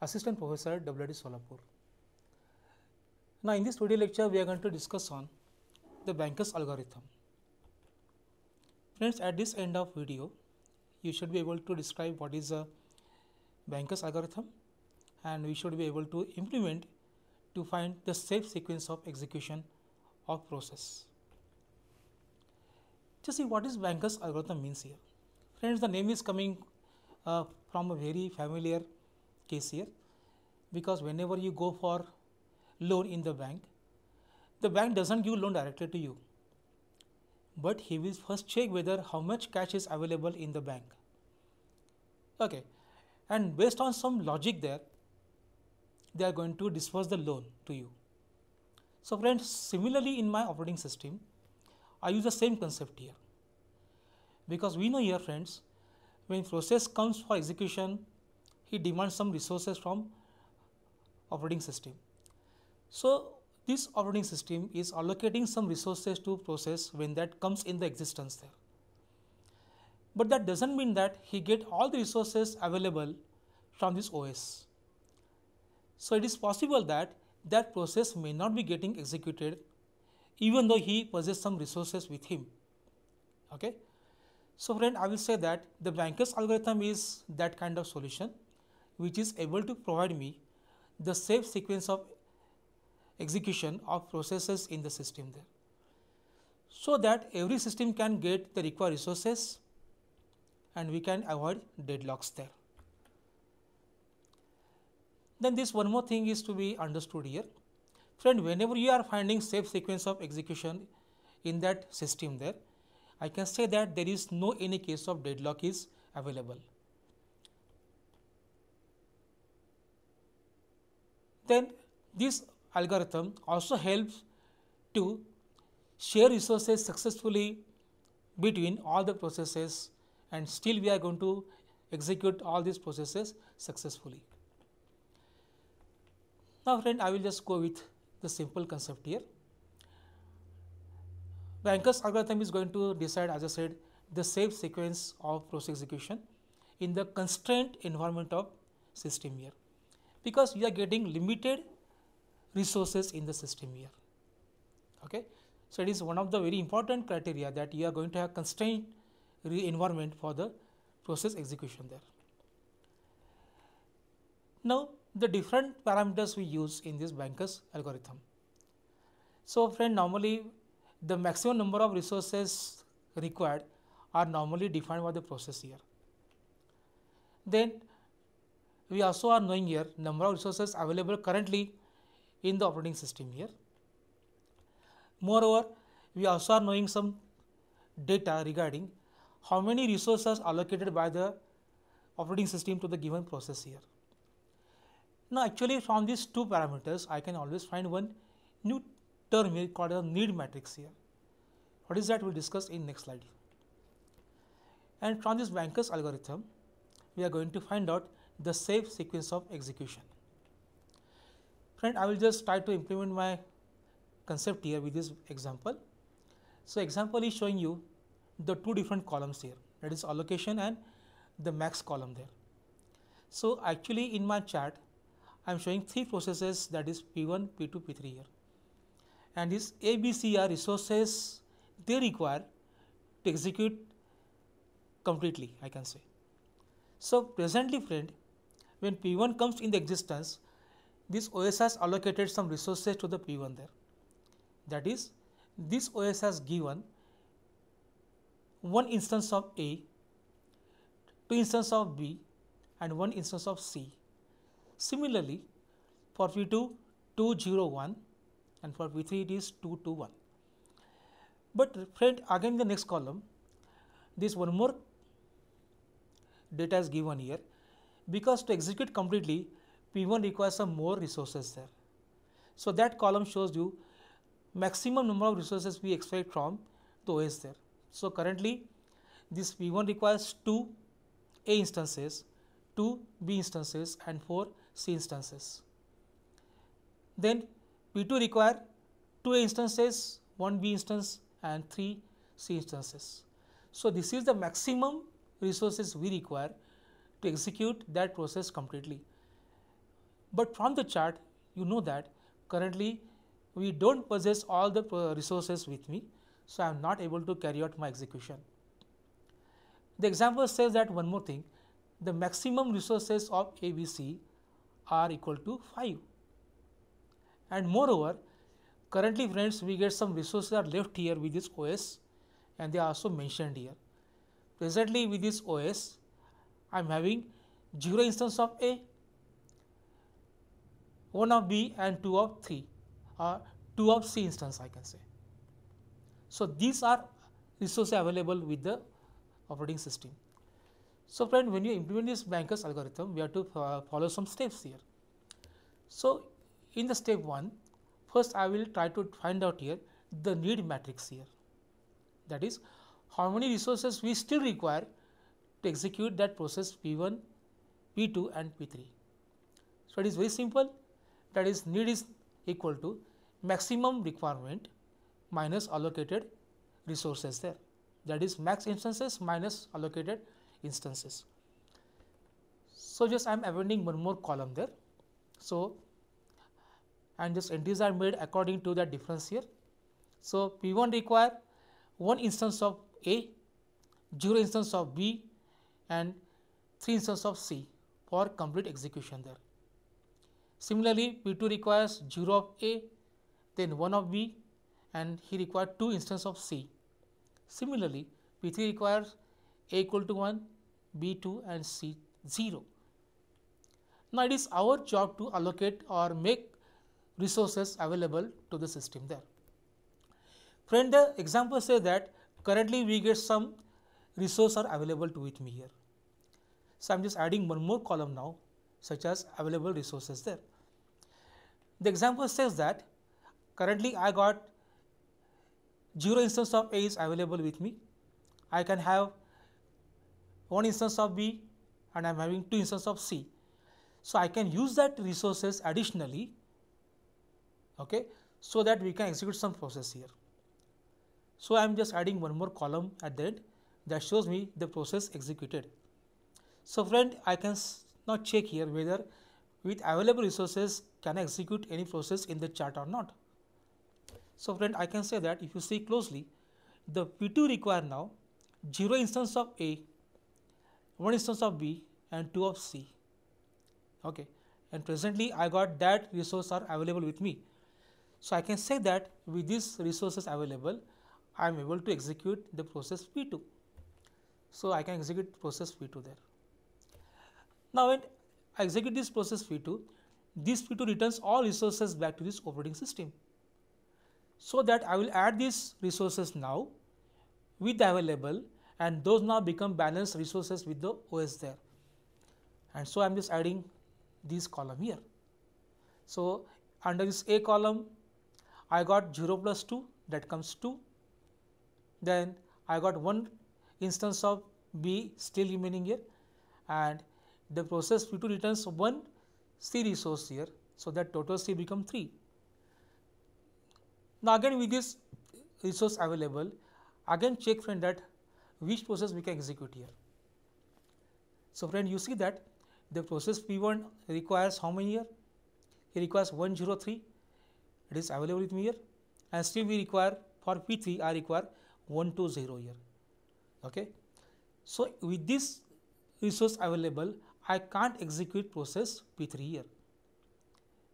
Assistant Professor at WD Solapur. Now in this video lecture we are going to discuss on the Banker's algorithm. Friends at this end of video you should be able to describe what is a Banker's algorithm and we should be able to implement to find the safe sequence of execution of process. Just see what is Banker's algorithm means here. Friends the name is coming uh, from a very familiar case here because whenever you go for loan in the bank, the bank does not give loan directly to you, but he will first check whether how much cash is available in the bank. Okay. And based on some logic there, they are going to disperse the loan to you. So friends, similarly in my operating system, I use the same concept here. Because we know here friends, when process comes for execution, he demands some resources from operating system. So, this operating system is allocating some resources to process when that comes in the existence there. But that does not mean that he get all the resources available from this OS. So, it is possible that that process may not be getting executed even though he possesses some resources with him. Okay? So, friend I will say that the Banker's algorithm is that kind of solution which is able to provide me the safe sequence of execution of processes in the system there. So that every system can get the required resources and we can avoid deadlocks there. Then this one more thing is to be understood here. Friend, whenever you are finding safe sequence of execution in that system there, I can say that there is no any case of deadlock is available. Then this algorithm also helps to share resources successfully between all the processes and still we are going to execute all these processes successfully. Now friend, I will just go with the simple concept here. Banker's algorithm is going to decide as I said the safe sequence of process execution in the constraint environment of system here because you are getting limited resources in the system here. Okay. So, it is one of the very important criteria that you are going to have constrained environment for the process execution there. Now, the different parameters we use in this Banker's algorithm. So, friend normally the maximum number of resources required are normally defined by the process here. Then we also are knowing here number of resources available currently in the operating system here. Moreover, we also are knowing some data regarding how many resources allocated by the operating system to the given process here. Now, actually from these two parameters, I can always find one new term here called a need matrix here. What is that we will discuss in next slide. And from this Banker's algorithm, we are going to find out the safe sequence of execution. Friend, I will just try to implement my concept here with this example. So, example is showing you the two different columns here that is allocation and the max column there. So, actually in my chart I am showing three processes that is P1, P2, P3 here and these A, B, C are resources they require to execute completely I can say. So, presently friend when P1 comes in the existence, this OS has allocated some resources to the P1 there. That is, this OS has given one instance of A, two instance of B and one instance of C. Similarly, for P2, 201 and for P3 it is 221. But friend, again the next column, this one more data is given here because to execute completely P1 requires some more resources there. So that column shows you maximum number of resources we expect from the OS there. So currently this P1 requires 2 A instances, 2 B instances and 4 C instances. Then P2 require 2 A instances, 1 B instance and 3 C instances. So this is the maximum resources we require to execute that process completely. But from the chart, you know that currently we don't possess all the uh, resources with me, so I am not able to carry out my execution. The example says that one more thing, the maximum resources of ABC are equal to 5. And moreover, currently friends we get some resources are left here with this OS and they are also mentioned here. Presently with this OS, I am having 0 instance of A, 1 of B and 2 of 3 or 2 of C instance I can say. So, these are resources available with the operating system. So, friend when you implement this banker's algorithm we have to uh, follow some steps here. So, in the step 1 first I will try to find out here the need matrix here that is how many resources we still require to execute that process P1, P2 and P3. So, it is very simple that is need is equal to maximum requirement minus allocated resources there that is max instances minus allocated instances. So, just I am appending one more column there. So, and just entries are made according to that difference here. So, P1 require one instance of A, 0 instance of B, and 3 instances of C for complete execution there. Similarly, P2 requires 0 of A, then 1 of B and he requires 2 instances of C. Similarly, P3 requires A equal to 1, B 2 and C 0. Now, it is our job to allocate or make resources available to the system there. Friend, the example say that currently we get some resources are available to with me here. So I'm just adding one more column now, such as available resources there. The example says that currently I got 0 instance of A is available with me. I can have one instance of B and I am having two instance of C. So I can use that resources additionally, okay, so that we can execute some process here. So I am just adding one more column at the end that shows me the process executed. So friend, I can now check here whether with available resources can I execute any process in the chart or not. So friend, I can say that if you see closely, the P2 require now 0 instance of A, 1 instance of B and 2 of C. Okay. And presently I got that resource are available with me. So I can say that with these resources available, I am able to execute the process P2. So, I can execute process P2 there. Now, when I execute this process P2, this P2 returns all resources back to this operating system. So that I will add these resources now with the available and those now become balanced resources with the OS there. And so I am just adding this column here. So under this A column, I got 0 plus 2 that comes 2. Then I got 1 instance of B still remaining here and the process P2 returns one C resource here. So, that total C become 3. Now, again with this resource available again check friend that which process we can execute here. So, friend you see that the process P1 requires how many here? It requires 103 it is available with me here and still we require for P3 I require 120 here okay so with this resource available i can't execute process p3 here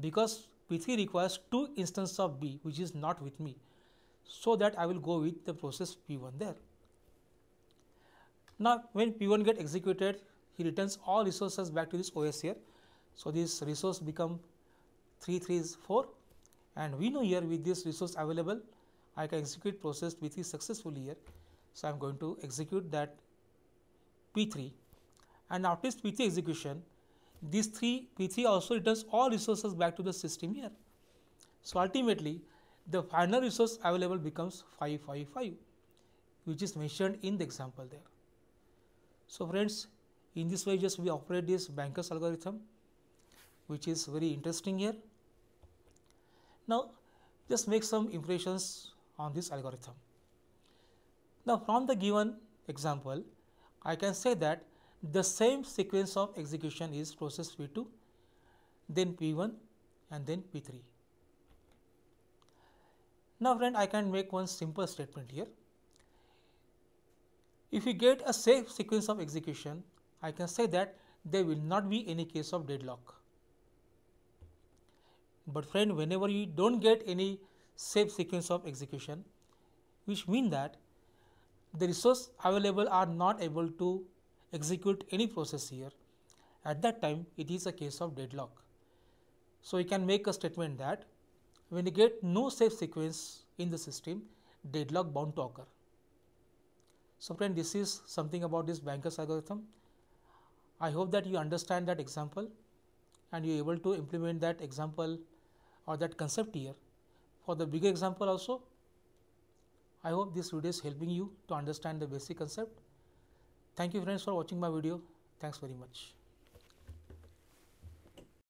because p3 requires two instances of b which is not with me so that i will go with the process p1 there now when p1 get executed he returns all resources back to this os here so this resource become 3 3 is 4 and we know here with this resource available I can execute process P3 successfully here so, I am going to execute that P3 and after this P3 execution, these three P3 also returns all resources back to the system here. So, ultimately the final resource available becomes 555 which is mentioned in the example there. So, friends in this way just we operate this Banker's algorithm which is very interesting here. Now, just make some impressions on this algorithm. Now, from the given example, I can say that the same sequence of execution is process P2, then P1 and then P3. Now, friend, I can make one simple statement here. If we get a safe sequence of execution, I can say that there will not be any case of deadlock. But friend, whenever you do not get any safe sequence of execution, which mean that the resource available are not able to execute any process here at that time it is a case of deadlock. So, we can make a statement that when you get no safe sequence in the system deadlock bound to occur. So, friend this is something about this banker's algorithm. I hope that you understand that example and you are able to implement that example or that concept here. For the bigger example also I hope this video is helping you to understand the basic concept. Thank you friends for watching my video. Thanks very much.